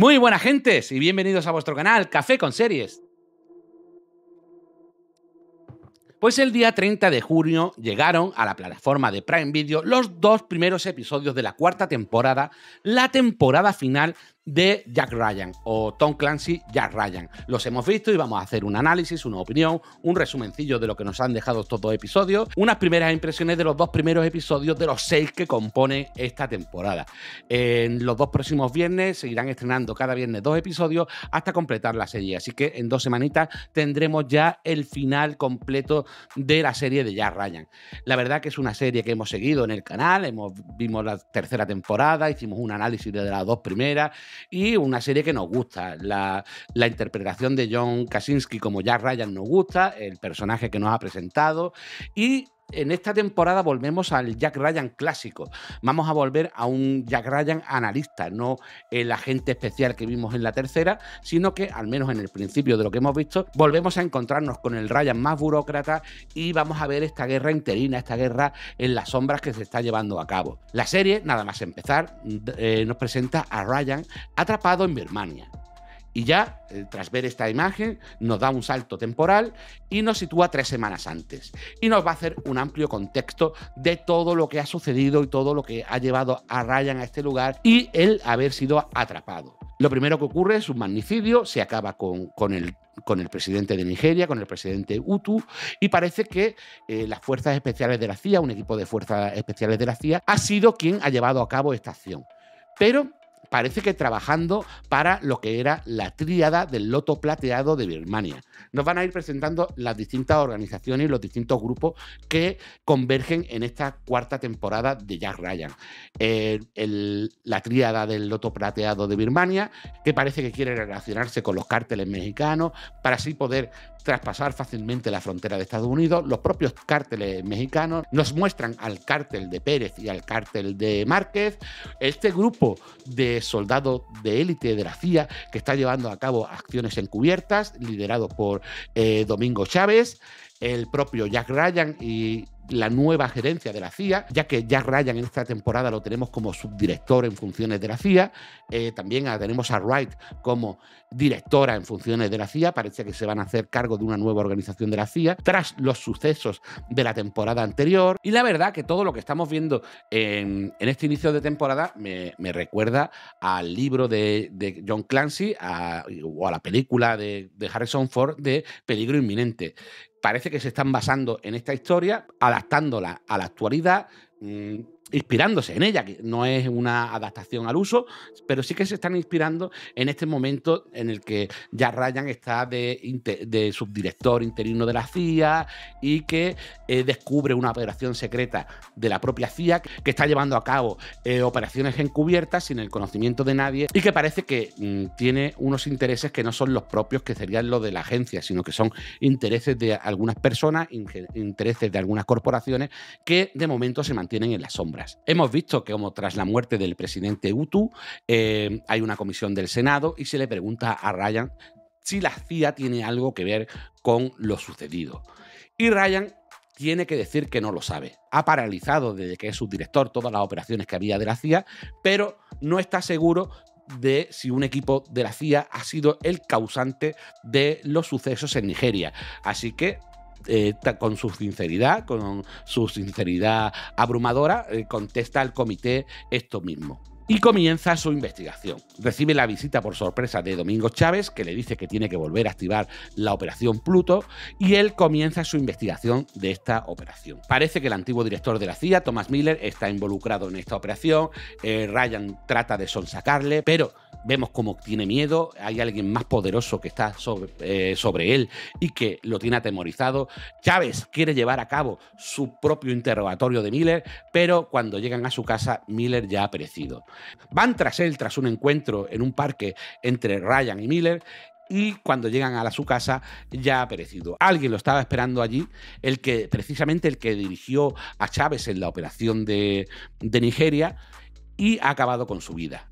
Muy buenas gentes y bienvenidos a vuestro canal Café con Series. Pues el día 30 de junio llegaron a la plataforma de Prime Video los dos primeros episodios de la cuarta temporada, la temporada final de Jack Ryan o Tom Clancy Jack Ryan. Los hemos visto y vamos a hacer un análisis, una opinión, un resumencillo de lo que nos han dejado estos dos episodios, unas primeras impresiones de los dos primeros episodios de los seis que compone esta temporada. En los dos próximos viernes seguirán estrenando cada viernes dos episodios hasta completar la serie, así que en dos semanitas tendremos ya el final completo de la serie de Jack Ryan. La verdad que es una serie que hemos seguido en el canal, hemos, vimos la tercera temporada, hicimos un análisis de las dos primeras, y una serie que nos gusta. La, interpretación de John Kaczynski como Jack Ryan nos gusta, el personaje que nos ha presentado y en esta temporada volvemos al Jack Ryan clásico. Vamos a volver a un Jack Ryan analista, no el agente especial que vimos en la tercera, sino que, al menos en el principio de lo que hemos visto, volvemos a encontrarnos con el Ryan más burócrata y vamos a ver esta guerra interina, esta guerra en las sombras que se está llevando a cabo. La serie, nada más empezar, eh, nos presenta a Ryan atrapado en Birmania y ya, eh, tras ver esta imagen, nos da un salto temporal y nos sitúa tres semanas antes. Y nos va a hacer un amplio contexto de todo lo que ha sucedido y todo lo que ha llevado a Ryan a este lugar y el haber sido atrapado. Lo primero que ocurre es un magnicidio, se acaba con, el presidente de Nigeria, con el presidente Utu, y parece que eh, las fuerzas especiales de la CIA, un equipo de fuerzas especiales de la CIA, ha sido quien ha llevado a cabo esta acción. Pero parece que trabajando para lo que era la tríada del loto plateado de Birmania. Nos van a ir presentando las distintas organizaciones y los distintos grupos que convergen en esta cuarta temporada de Jack Ryan. Eh, la tríada del loto plateado de Birmania, que parece que quiere relacionarse con los cárteles mexicanos para así poder traspasar fácilmente la frontera de Estados Unidos. Los propios cárteles mexicanos nos muestran al cártel de Pérez y al cártel de Márquez. Este grupo de soldado de élite de la CIA que está llevando a cabo acciones encubiertas, liderado por eh, Domingo Chávez, el propio Jack Ryan y la nueva gerencia de la CIA, ya que Jack Ryan en esta temporada lo tenemos como subdirector en funciones de la CIA, eh, también tenemos a Wright como directora en funciones de la CIA, parece que se van a hacer cargo de una nueva organización de la CIA, tras los sucesos de la temporada anterior. Y la verdad que todo lo que estamos viendo en, este inicio de temporada me, recuerda al libro de, John Clancy o a la película de Harrison Ford de Peligro Inminente parece que se están basando en esta historia, adaptándola a la actualidad, mm, inspirándose en ella, que no es una adaptación al uso, pero sí que se están inspirando en este momento en el que ya Ryan está de, subdirector interino de la CIA y que eh, descubre una operación secreta de la propia CIA que está llevando a cabo eh, operaciones encubiertas sin el conocimiento de nadie y que parece que mm, tiene unos intereses que no son los propios, que serían los de la agencia, sino que son intereses de algunas personas, intereses de algunas corporaciones que de momento se mantienen en la sombra. Hemos visto que como tras la muerte del presidente Utu, eh, hay una comisión del Senado y se le pregunta a Ryan si la CIA tiene algo que ver con lo sucedido. Y Ryan tiene que decir que no lo sabe. Ha paralizado desde que es subdirector todas las operaciones que había de la CIA, pero no está seguro de si un equipo de la CIA ha sido el causante de los sucesos en Nigeria. Así que eh, con su sinceridad, con su sinceridad abrumadora, eh, contesta al comité esto mismo y comienza su investigación. Recibe la visita por sorpresa de Domingo Chávez, que le dice que tiene que volver a activar la operación Pluto, y él comienza su investigación de esta operación. Parece que el antiguo director de la CIA, Thomas Miller, está involucrado en esta operación, eh, Ryan trata de sonsacarle, pero vemos cómo tiene miedo, hay alguien más poderoso que está sobre, eh, sobre, él y que lo tiene atemorizado. Chávez quiere llevar a cabo su propio interrogatorio de Miller, pero cuando llegan a su casa, Miller ya ha perecido. Van tras él tras un encuentro en un parque entre Ryan y Miller y cuando llegan a su casa ya ha perecido. Alguien lo estaba esperando allí, el que precisamente el que dirigió a Chávez en la operación de, de Nigeria y ha acabado con su vida.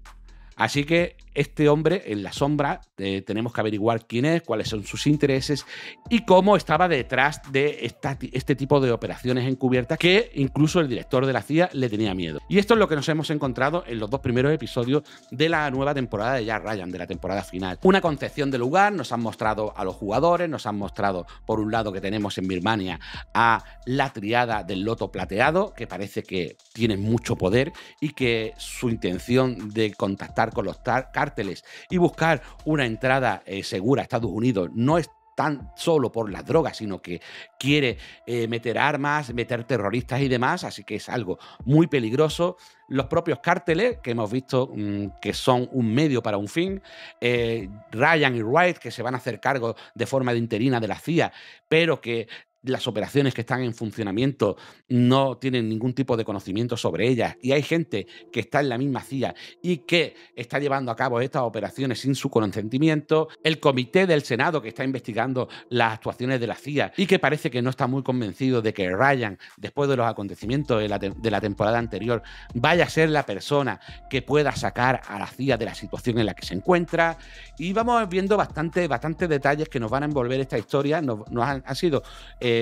Así que este hombre en la sombra, eh, tenemos que averiguar quién es, cuáles son sus intereses y cómo estaba detrás de este tipo de operaciones encubiertas que incluso el director de la CIA le tenía miedo. Y esto es lo que nos hemos encontrado en los dos primeros episodios de la nueva temporada de Jack Ryan, de la temporada final. Una concepción del lugar, nos han mostrado a los jugadores, nos han mostrado por un lado que tenemos en Birmania a la triada del loto plateado, que parece que tiene mucho poder y que su intención de contactar con los tar y buscar una entrada eh, segura a Estados Unidos no es tan solo por las drogas, sino que quiere eh, meter armas, meter terroristas y demás, así que es algo muy peligroso. Los propios cárteles, que hemos visto mm, que son un medio para un fin, eh, Ryan y Wright, que se van a hacer cargo de forma de interina de la CIA, pero que las operaciones que están en funcionamiento no tienen ningún tipo de conocimiento sobre ellas y hay gente que está en la misma CIA y que está llevando a cabo estas operaciones sin su consentimiento, el comité del Senado que está investigando las actuaciones de la CIA y que parece que no está muy convencido de que Ryan, después de los acontecimientos de la, temporada anterior, vaya a ser la persona que pueda sacar a la CIA de la situación en la que se encuentra y vamos viendo bastante, detalles que nos van a envolver esta historia, nos, nos han, sido... Eh,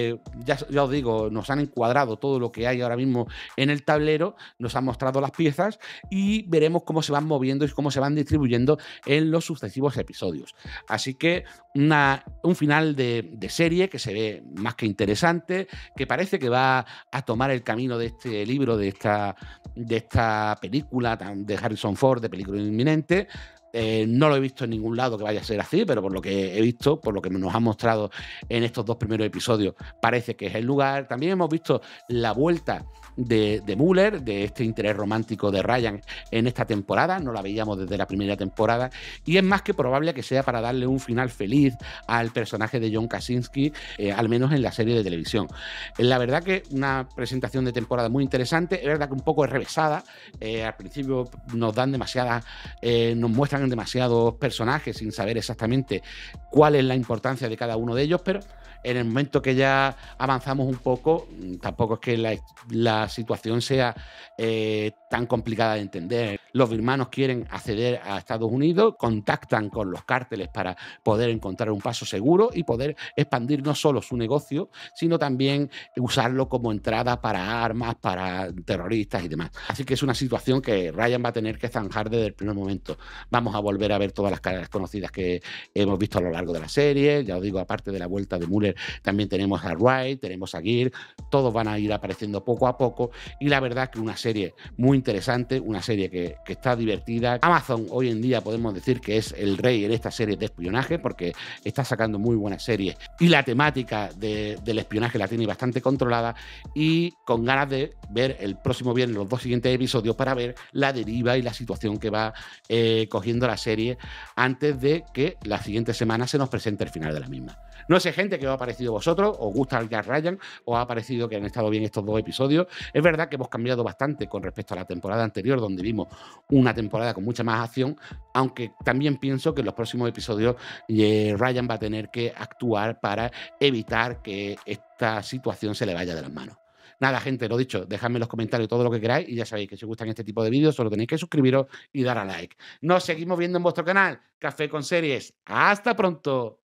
ya, os digo, nos han encuadrado todo lo que hay ahora mismo en el tablero, nos han mostrado las piezas y veremos cómo se van moviendo y cómo se van distribuyendo en los sucesivos episodios. Así que una, un final de, serie que se ve más que interesante, que parece que va a tomar el camino de este libro, de esta, de esta película de Harrison Ford, de película inminente, eh, no lo he visto en ningún lado que vaya a ser así, pero por lo que he visto, por lo que nos han mostrado en estos dos primeros episodios, parece que es el lugar. También hemos visto la vuelta de, de Muller, de este interés romántico de Ryan en esta temporada, no la veíamos desde la primera temporada, y es más que probable que sea para darle un final feliz al personaje de John Kaczynski, eh, al menos en la serie de televisión. La verdad que una presentación de temporada muy interesante, es verdad que un poco es revesada, eh, al principio nos dan demasiadas, nos muestran demasiados personajes sin saber exactamente cuál es la importancia de cada uno de ellos, pero en el momento que ya avanzamos un poco, mm, tampoco es que la, situación sea eh, tan complicada de entender. Los birmanos quieren acceder a Estados Unidos, contactan con los cárteles para poder encontrar un paso seguro y poder expandir no solo su negocio, sino también usarlo como entrada para armas, para terroristas y demás. Así que es una situación que Ryan va a tener que zanjar desde el primer momento. Vamos a volver a ver todas las caras conocidas que hemos visto a lo largo de la serie, ya os digo, aparte de la vuelta de Muller también tenemos a Wright, tenemos a Gear, todos van a ir apareciendo poco a poco y la verdad que una serie muy interesante, una serie que, está divertida. Amazon hoy en día podemos decir que es el rey en esta serie de espionaje porque está sacando muy buenas series y la temática del espionaje la tiene bastante controlada y con ganas de ver el próximo viernes los dos siguientes episodios para ver la deriva y la situación que va eh, cogiendo la serie antes de que la siguiente semana se nos presente el final de la misma. No sé, gente, que ha parecido vosotros, os gusta el Jack Ryan, os ha parecido que han estado bien estos dos episodios. Es verdad que hemos cambiado bastante con respecto a la temporada anterior, donde vimos una temporada con mucha más acción, aunque también pienso que en los próximos episodios eh, Ryan va a tener que actuar para evitar que esta situación se le vaya de las manos. Nada, gente, lo dicho, dejadme en los comentarios todo lo que queráis y ya sabéis que si os gustan este tipo de vídeos, solo tenéis que suscribiros y dar a like. Nos seguimos viendo en vuestro canal, Café con Series. ¡Hasta pronto!